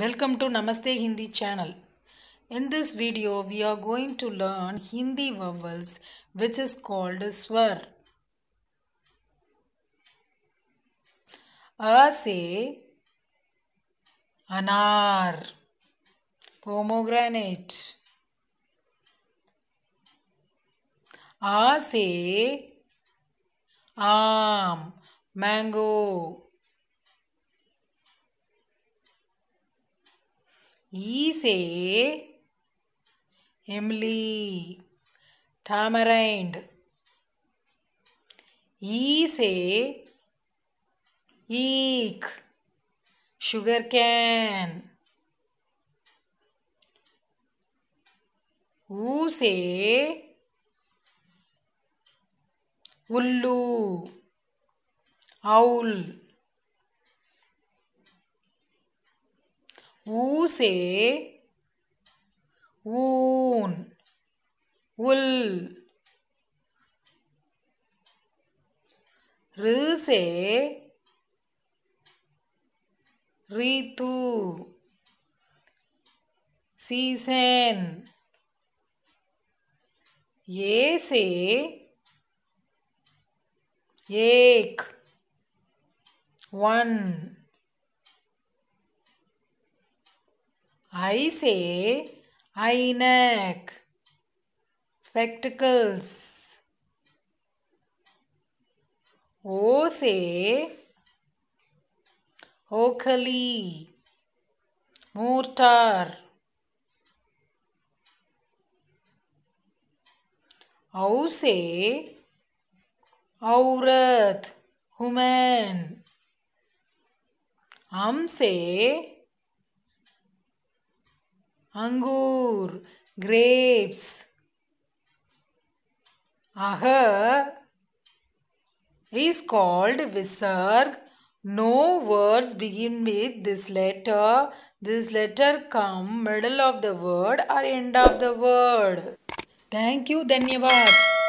Welcome to Namaste Hindi channel. In this video, we are going to learn Hindi vowels which is called swar. A say anar, pomegranate. A say mango. ईसे e से इमली tamarind ईसे ईक sugar cane ऊसे उल्लू owl ऊसे ऊन उल ऋ से ऋतु season ये से एक one I say inek, spectacles. O say okhali, mortar. O say aurat human am say angur, grapes. Aha is called Visarg. No words begin with this letter. This letter come middle of the word or end of the word. Thank you. Dhanyavad.